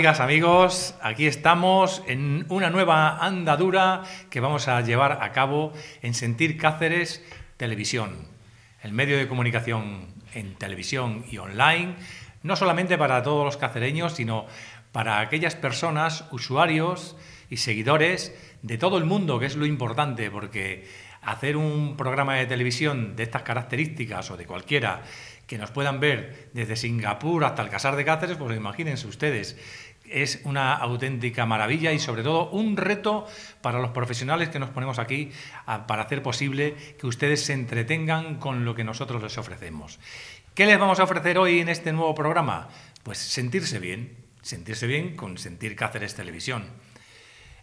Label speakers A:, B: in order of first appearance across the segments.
A: amigas, amigos, aquí estamos en una nueva andadura que vamos a llevar a cabo en Sentir Cáceres Televisión, el medio de comunicación en televisión y online, no solamente para todos los cacereños, sino para aquellas personas, usuarios y seguidores de todo el mundo, que es lo importante, porque hacer un programa de televisión de estas características o de cualquiera que nos puedan ver desde Singapur hasta el Casar de Cáceres, pues imagínense ustedes es una auténtica maravilla y sobre todo un reto para los profesionales que nos ponemos aquí ah, para hacer posible que ustedes se entretengan con lo que nosotros les ofrecemos. ¿Qué les vamos a ofrecer hoy en este nuevo programa? Pues sentirse bien, sentirse bien con sentir Cáceres Televisión.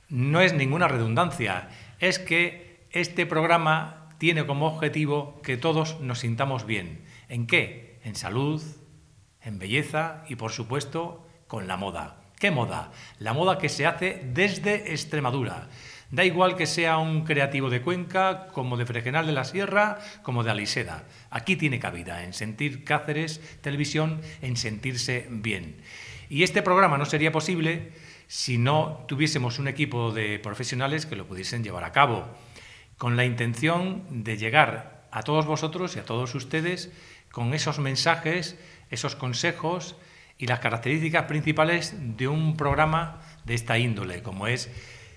A: No es ninguna redundancia, es que este programa tiene como objetivo que todos nos sintamos bien. ¿En qué? En salud, en belleza y por supuesto con la moda. ¿Qué moda? La moda que se hace desde Extremadura. Da igual que sea un creativo de Cuenca, como de Fregenal de la Sierra, como de Aliseda. Aquí tiene cabida en sentir Cáceres Televisión, en sentirse bien. Y este programa no sería posible si no tuviésemos un equipo de profesionales que lo pudiesen llevar a cabo, con la intención de llegar a todos vosotros y a todos ustedes con esos mensajes, esos consejos, y las características principales de un programa de esta índole, como es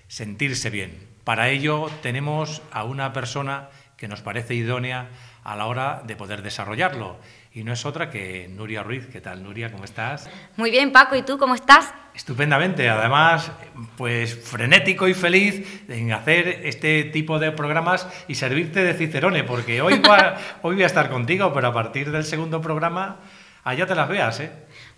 A: sentirse bien. Para ello tenemos a una persona que nos parece idónea a la hora de poder desarrollarlo. Y no es otra que Nuria Ruiz. ¿Qué tal, Nuria? ¿Cómo estás?
B: Muy bien, Paco. ¿Y tú cómo estás?
A: Estupendamente. Además, pues frenético y feliz en hacer este tipo de programas y servirte de cicerone, porque hoy, hoy voy a estar contigo, pero a partir del segundo programa, allá te las veas, ¿eh?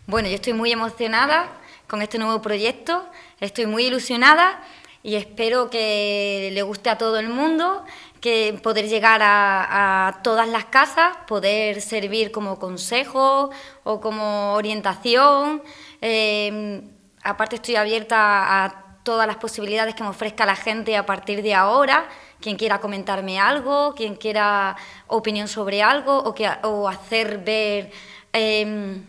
B: Bueno, yo estoy muy emocionada con este nuevo proyecto, estoy muy ilusionada y espero que le guste a todo el mundo, que poder llegar a, todas las casas, poder servir como consejo o como orientación. Em, aparte estoy abierta a todas las posibilidades que me ofrezca la gente a partir de ahora, quien quiera comentarme algo, quien quiera opinión sobre algo o, que, hacer ver em,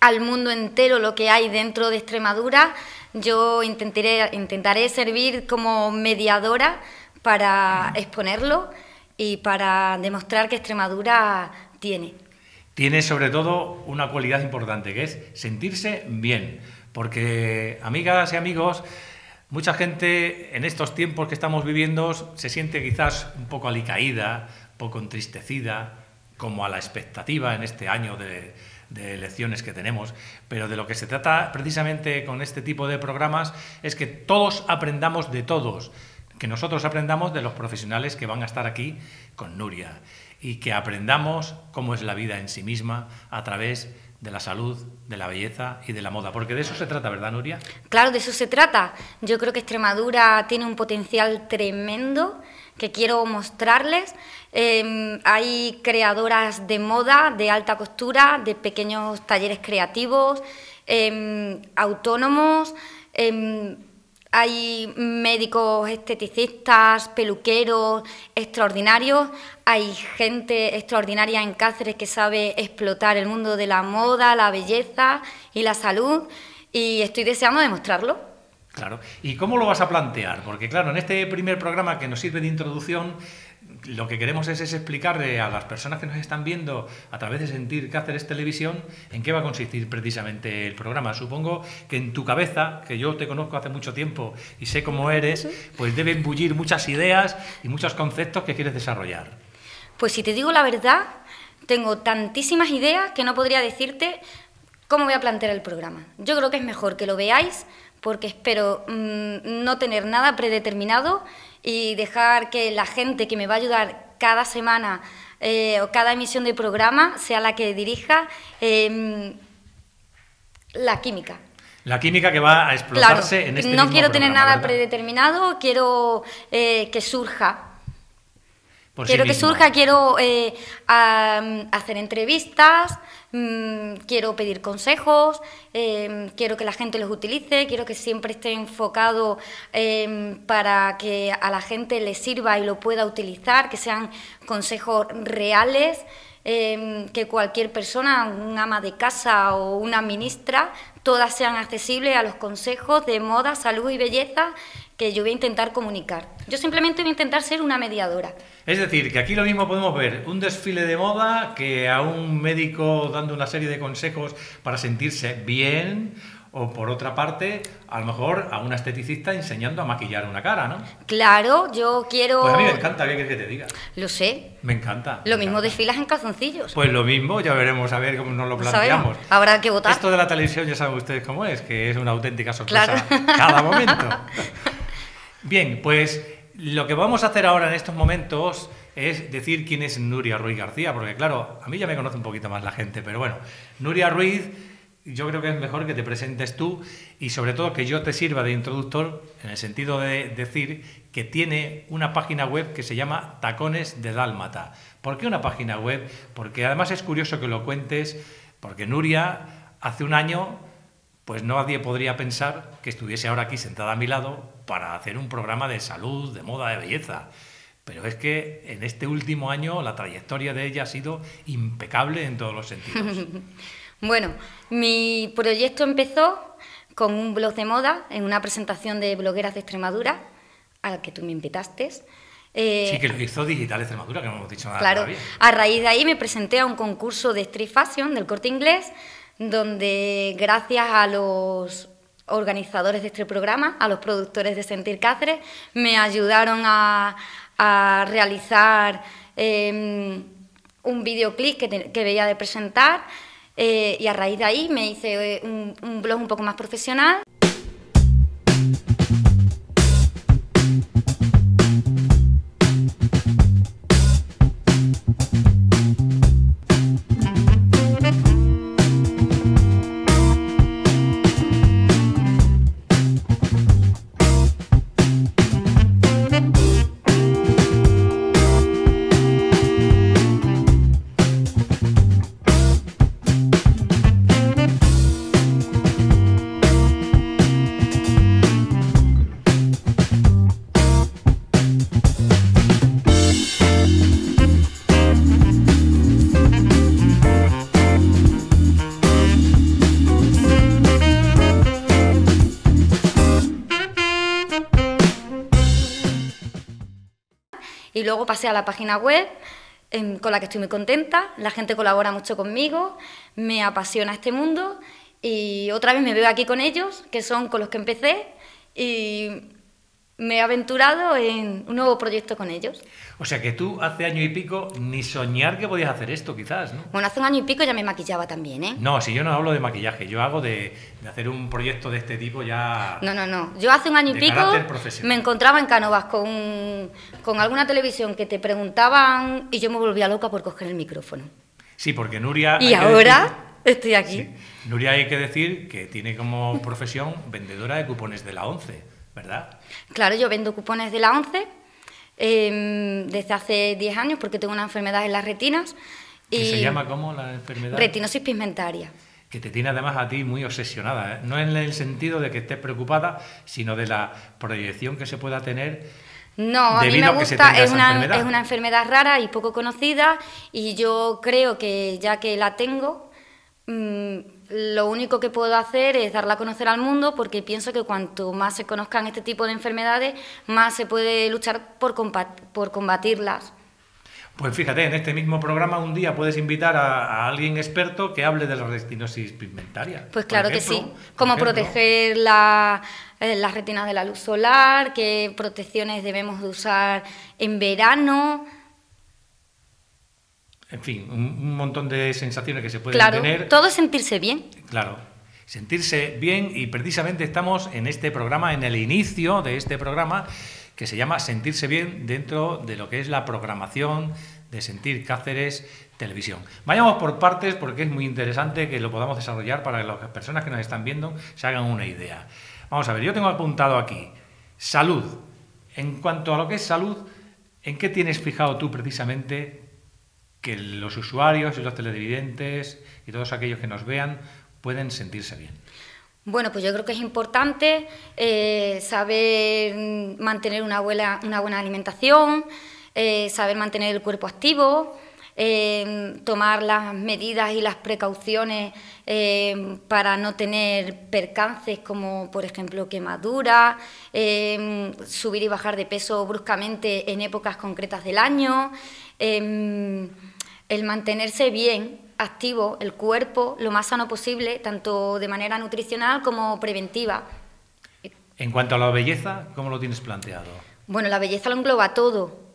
B: al mundo entero lo que hay dentro de Extremadura. Yo intentaré, servir como mediadora para exponerlo y para demostrar que Extremadura tiene.
A: Tiene sobre todo una cualidad importante, que es sentirse bien. Porque, amigas y amigos, mucha gente en estos tiempos que estamos viviendo se siente quizás un poco alicaída, poco entristecida, como a la expectativa en este año de, de lecciones que tenemos, pero de lo que se trata precisamente con este tipo de programas es que todos aprendamos de todos, que nosotros aprendamos de los profesionales que van a estar aquí con Nuria y que aprendamos cómo es la vida en sí misma a través de la salud, de la belleza y de la moda, porque de eso se trata, ¿verdad, Nuria?
B: Claro, de eso se trata. Yo creo que Extremadura tiene un potencial tremendo que quiero mostrarles. Em, hay creadoras de moda, de alta costura, de pequeños talleres creativos, em, autónomos, em, hay médicos esteticistas, peluqueros extraordinarios, hay gente extraordinaria en Cáceres que sabe explotar el mundo de la moda, la belleza y la salud y estoy deseando demostrarlo.
A: Claro. ¿Y cómo lo vas a plantear? Porque claro, en este primer programa que nos sirve de introducción, lo que queremos es, explicarle a las personas que nos están viendo a través de Sentir Cáceres Televisión en qué va a consistir precisamente el programa. Supongo que en tu cabeza, que yo te conozco hace mucho tiempo y sé cómo eres, pues deben bullir muchas ideas y muchos conceptos que quieres desarrollar.
B: Pues si te digo la verdad, tengo tantísimas ideas que no podría decirte cómo voy a plantear el programa. Yo creo que es mejor que lo veáis porque espero mm, no tener nada predeterminado y dejar que la gente que me va a ayudar cada semana eh, o cada emisión de programa, sea la que dirija, em, la química.
A: La química que va a explotarse en este No quiero tener nada
B: predeterminado, quiero eh, que surja. quiero que surja, quiero eh, hacer entrevistas, Mm, quiero pedir consejos, em, quiero que la gente los utilice, quiero que siempre esté enfocado em, para que a la gente le sirva y lo pueda utilizar, que sean consejos reales. Em, que cualquier persona, un ama de casa o una ministra, todas sean accesibles a los consejos de moda, salud y belleza que yo voy a intentar comunicar. Yo simplemente voy a intentar ser una mediadora.
A: Es decir, que aquí lo mismo podemos ver un desfile de moda que a un médico dando una serie de consejos para sentirse bien, o por otra parte, a lo mejor a una esteticista enseñando a maquillar una cara, ¿no?
B: Claro, yo quiero... Pues a mí me encanta,
A: ¿qué quieres que te diga? Lo sé. Me encanta.
B: Lo mismo desfilas en calzoncillos. Pues
A: lo mismo, ya veremos a ver cómo nos lo pues planteamos.
B: Habrá que votar.
A: Esto de la televisión ya saben ustedes cómo es, que es una auténtica sorpresa cada momento. Bien, pues lo que vamos a hacer ahora en estos momentos es decir quién es Nuria Ruiz García, porque claro, a mí ya me conoce un poquito más la gente, pero bueno, Nuria Ruiz yo creo que es mejor que te presentes tú y sobre todo que yo te sirva de introductor en el sentido de decir que tiene una página web que se llama Tacones de Dálmata. ¿Por qué una página web? Porque además es curioso que lo cuentes, porque Nuria hace un año pues nadie podría pensar que estuviese ahora aquí sentada a mi lado para hacer un programa de salud, de moda, de belleza. Pero es que en este último año la trayectoria de ella ha sido impecable en todos los sentidos.
B: bueno, mi proyecto empezó con un blog de moda en una presentación de blogueras de Extremadura, a la que tú me invitaste. Eh, sí, que lo hizo
A: Digital Extremadura, que no hemos dicho nada. Claro,
B: a raíz de ahí me presenté a un concurso de street fashion del corte inglés, donde gracias a los organizadores de este programa, a los productores de Sentir Cáceres, me ayudaron a, a realizar em, un videoclip que, veía de presentar eh, y a raíz de ahí me hice eh, un blog un poco más profesional. Y luego pasé a la página web, con la que estoy muy contenta, la gente colabora mucho conmigo, me apasiona este mundo y otra vez me veo aquí con ellos, que son con los que empecé, y me he aventurado en un nuevo proyecto con ellos.
A: O sea que tú hace año y pico ni soñar que podías hacer esto, quizás, ¿no?
B: Bueno, hace un año y pico ya me maquillaba también, ¿eh?
A: No, si yo no hablo de maquillaje, yo hago de, hacer un proyecto de este tipo ya...
B: No, no, no. Yo hace un año y pico me encontraba en Canovas con, alguna televisión que te preguntaban y yo me volvía loca por coger el micrófono.
A: Sí, porque Nuria... Y ahora...
B: Estoy aquí.
A: Nuria, hay que decir que tiene como profesión vendedora de cupones de la ONCE. ¿verdad?
B: Claro, yo vendo cupones de la ONCE em, desde hace 10 años porque tengo una enfermedad en las retinas. Y se llama
A: cómo la enfermedad? Retinosis
B: pigmentaria
A: que te tiene además a ti muy obsesionada. ¿eh? No en el sentido de que estés preocupada, sino de la proyección que se pueda tener.
B: No, a mí me gusta, es una, es una enfermedad rara y poco conocida y yo creo que ya que la tengo, Mm, lo único que puedo hacer es darla a conocer al mundo porque pienso que cuanto más se conozcan este tipo de enfermedades, más se puede luchar por, combatirlas.
A: Pues fíjate, en este mismo programa un día puedes invitar a, alguien experto que hable de la retinosis pigmentaria. Pues claro que sí, cómo proteger
B: eh, las retinas de la luz solar, qué protecciones debemos usar en verano
A: en fin, un, montón de sensaciones que se pueden claro, tener. Todo
B: es sentirse bien.
A: Claro, sentirse bien y precisamente estamos en este programa, en el inicio de este programa, que se llama Sentirse bien dentro de lo que es la programación de Sentir Cáceres Televisión. Vayamos por partes porque es muy interesante que lo podamos desarrollar para que las personas que nos están viendo se hagan una idea. Vamos a ver, yo tengo apuntado aquí salud. En cuanto a lo que es salud, ¿en qué tienes fijado tú precisamente que los usuarios y los televidentes y todos aquellos que nos vean pueden sentirse bien.
B: Bueno, pues yo creo que es importante eh, saber mantener una, buena, una buena alimentación, eh, saber mantener el cuerpo activo, eh, tomar las medidas y las precauciones para no tener percances como, por ejemplo, quemaduras, subir y bajar de peso bruscamente en épocas concretas del año. Em, el mantenerse bien, activo, el cuerpo lo más sano posible, tanto de manera nutricional como preventiva.
A: En cuanto a la belleza, ¿cómo lo tienes planteado?
B: Bueno, la belleza lo engloba todo.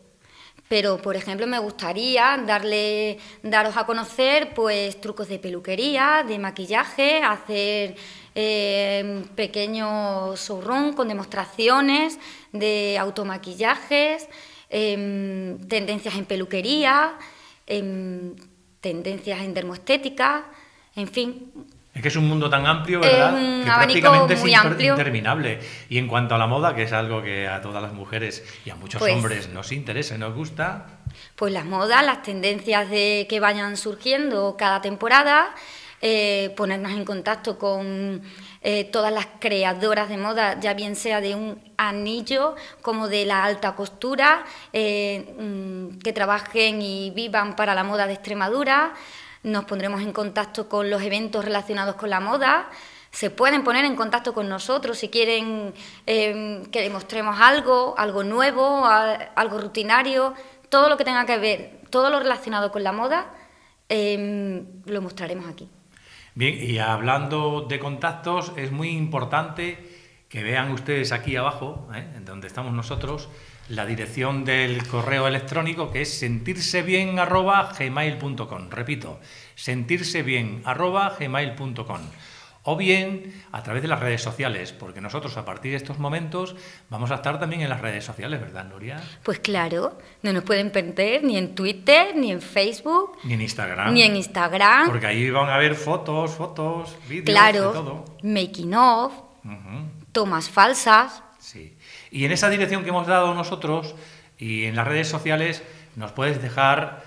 B: Pero, por ejemplo, me gustaría darle, daros a conocer pues, trucos de peluquería, de maquillaje, hacer eh, pequeños showroom con demostraciones de automaquillajes, em, tendencias en peluquería, en tendencias en termoestética en fin.
A: Es que es un mundo tan amplio, ¿verdad? que prácticamente es interminable. Y en cuanto a la moda, que es algo que a todas las mujeres y a muchos pues hombres nos interesa, nos gusta.
B: Pues las modas, las tendencias de que vayan surgiendo cada temporada, eh, ponernos en contacto con eh, todas las creadoras de moda, ya bien sea de un anillo como de la alta costura, eh, mm, que trabajen y vivan para la moda de Extremadura. Nos pondremos en contacto con los eventos relacionados con la moda se pueden poner en contacto con nosotros si quieren em, que demostremos algo, algo nuevo, algo rutinario, todo lo que tenga que ver, todo lo relacionado con la moda, em, lo mostraremos aquí.
A: Bien, y hablando de contactos, es muy importante que vean ustedes aquí abajo, ¿eh? en donde estamos nosotros, la dirección del correo electrónico que es sentirsebien.gmail.com. Repito, sentirsebien.gmail.com o bien a través de las redes sociales, porque nosotros a partir de estos momentos vamos a estar también en las redes sociales, ¿verdad, Nuria?
B: Pues claro, no nos pueden perder ni en Twitter, ni en Facebook,
A: ni en Instagram. Ni en
B: Instagram. Porque
A: ahí van a ver fotos, fotos, vídeos, claro, de todo.
B: making off, tomas falsas.
A: Sí. Y en esa dirección que hemos dado nosotros y en las redes sociales nos puedes dejar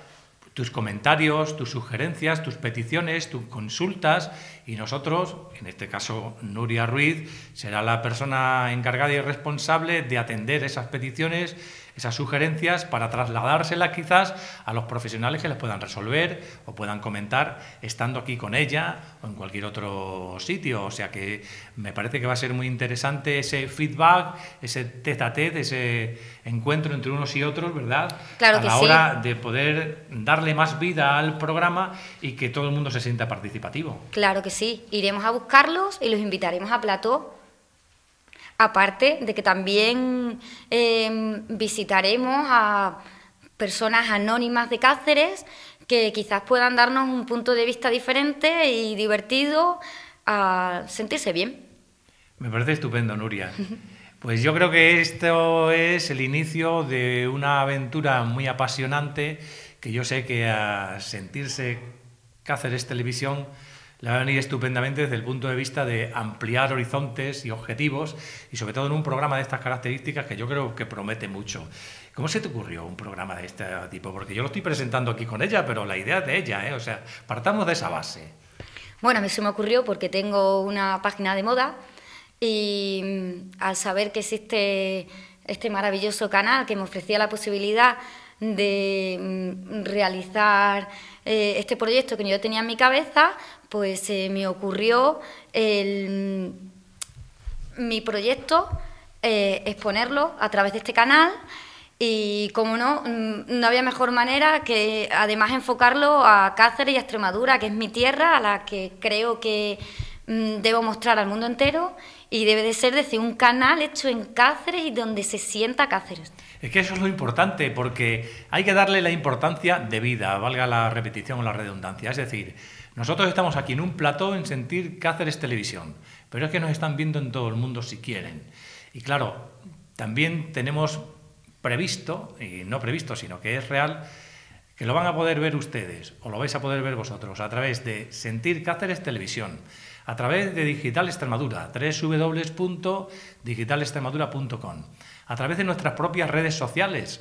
A: tus comentarios, tus sugerencias, tus peticiones, tus consultas y nosotros, en este caso Nuria Ruiz, será la persona encargada y responsable de atender esas peticiones esas sugerencias para trasladárselas quizás a los profesionales que las puedan resolver o puedan comentar estando aquí con ella o en cualquier otro sitio. O sea que me parece que va a ser muy interesante ese feedback, ese tete a tete, ese encuentro entre unos y otros, ¿verdad? Claro a la hora de poder darle más vida al programa y que todo el mundo se sienta participativo.
B: Claro que sí. Iremos a buscarlos y los invitaremos a Plató Aparte de que también em, visitaremos a personas anónimas de Cáceres que quizás puedan darnos un punto de vista diferente y divertido a sentirse bien.
A: Me parece estupendo, Nuria. Pues yo creo que esto es el inicio de una aventura muy apasionante que yo sé que a sentirse Cáceres Televisión la va a venir estupendamente desde el punto de vista de ampliar horizontes y objetivos y sobre todo en un programa de estas características que yo creo que promete mucho. ¿Cómo se te ocurrió un programa de este tipo? Porque yo lo estoy presentando aquí con ella, pero la idea es de ella, ¿eh? o sea, partamos de esa base.
B: Bueno, a mí se me ocurrió porque tengo una página de moda y mm, al saber que existe este maravilloso canal que me ofrecía la posibilidad de mm, realizar eh, este proyecto que yo tenía en mi cabeza, pues eh, me ocurrió el, mm, mi proyecto, eh, exponerlo a través de este canal. Y como no, mm, no había mejor manera que además enfocarlo a Cáceres y a Extremadura, que es mi tierra, a la que creo que mm, debo mostrar al mundo entero y debe de ser desde un canal hecho en Cáceres y donde se sienta Cáceres.
A: Es que eso es lo importante, porque hay que darle la importancia de vida, valga la repetición o la redundancia. Es decir, nosotros estamos aquí en un plató en sentir Cáceres Televisión, pero es que nos están viendo en todo el mundo si quieren. Y claro, también tenemos previsto, y no previsto, sino que es real, que lo van a poder ver ustedes, o lo vais a poder ver vosotros, a través de Sentir Cáceres Televisión a través de Digital Extremadura, www.digitalextremadura.com, a través de nuestras propias redes sociales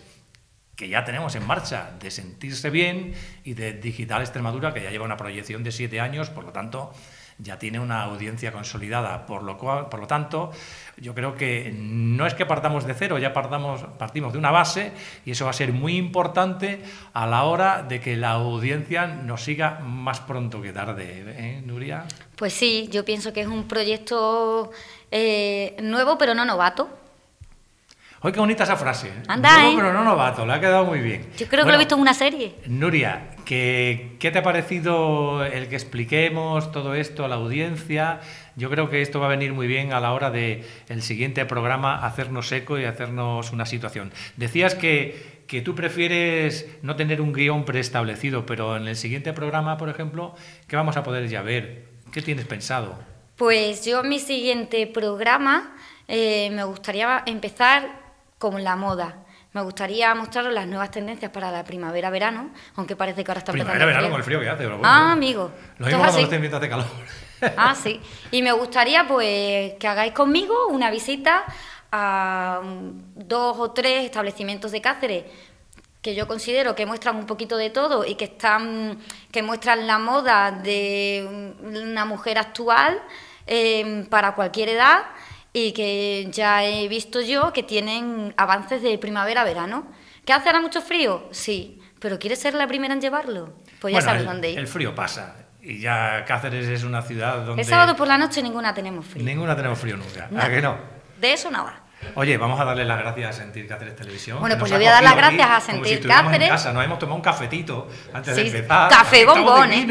A: que ya tenemos en marcha, de sentirse bien y de Digital Extremadura, que ya lleva una proyección de siete años, por lo tanto, ya tiene una audiencia consolidada. Por lo, cual, por lo tanto, yo creo que no es que partamos de cero, ya partamos, partimos de una base y eso va a ser muy importante a la hora de que la audiencia nos siga más pronto que tarde. ¿eh, Nuria?
B: Pues sí, yo pienso que es un proyecto eh, nuevo pero no novato
A: Hoy qué bonita esa frase. ¿eh? Anda, No, ¿eh? pero no novato, le ha quedado muy bien. Yo creo que lo he visto
B: en una serie.
A: Nuria, ¿qué, te ha parecido el que expliquemos todo esto a la audiencia? Yo creo que esto va a venir muy bien a la hora del el siguiente programa hacernos eco y hacernos una situación. Decías que, que tú prefieres no tener un guión preestablecido, pero en el siguiente programa, por ejemplo, ¿qué vamos a poder ya ver? ¿Qué tienes pensado?
B: Pues yo en mi siguiente programa eh, me gustaría empezar con la moda. Me gustaría mostraros las nuevas tendencias para la primavera-verano, aunque parece que ahora está empezando. Primavera-verano con el frío
A: que hace, Ah, amigo. calor.
B: ah, sí. Y me gustaría pues que hagáis conmigo una visita a dos o tres establecimientos de Cáceres que yo considero que muestran un poquito de todo y que están que muestran la moda de una mujer actual eh, para cualquier edad y que ya he visto yo que tienen avances de primavera-verano. ¿Que hace ahora mucho frío? Sí, pero ¿quieres ser la primera en llevarlo? Pues ya sabes dónde ir. El
A: frío pasa. Y ya Cáceres es una ciudad donde... El sábado
B: por la noche ninguna tenemos frío.
A: Ninguna tenemos frío nunca. ¿A que no?
B: De eso nada.
A: Oye, vamos a darle las gracias a Sentir Cáceres Televisión. Bueno, pues le voy a dar las gracias a Sentir Cáceres. En casa. Nos hemos tomado un cafetito antes de empezar. Café bombón, ¿eh?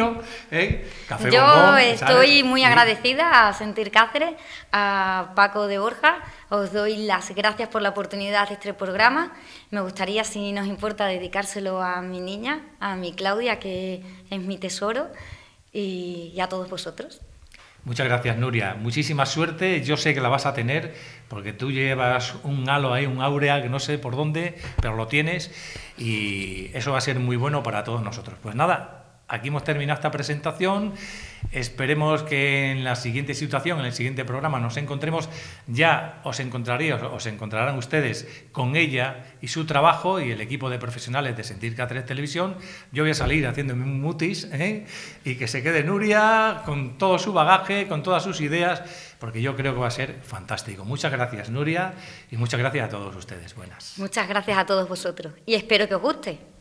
A: ¿eh? Yo estoy muy agradecida
B: a Sentir Cáceres, a Paco de Borja. Os doy las gracias por la oportunidad de este programa. Me gustaría, si nos importa, dedicárselo a mi niña, a mi Claudia, que es mi tesoro, y a todos vosotros.
A: Muchas gracias, Nuria. Muchísima suerte. Yo sé que la vas a tener porque tú llevas un halo ahí, un áurea que no sé por dónde, pero lo tienes y eso va a ser muy bueno para todos nosotros. Pues nada, Aquí hemos terminado esta presentación. Esperemos que en la siguiente situación, en el siguiente programa, nos encontremos. Ya os encontraría, os encontrarán ustedes con ella y su trabajo y el equipo de profesionales de Sentir 3 Televisión. Yo voy a salir haciéndome un mutis ¿eh? y que se quede Nuria con todo su bagaje, con todas sus ideas, porque yo creo que va a ser fantástico. Muchas gracias, Nuria, y muchas gracias a todos ustedes. Buenas.
B: Muchas gracias a todos vosotros y espero que os guste.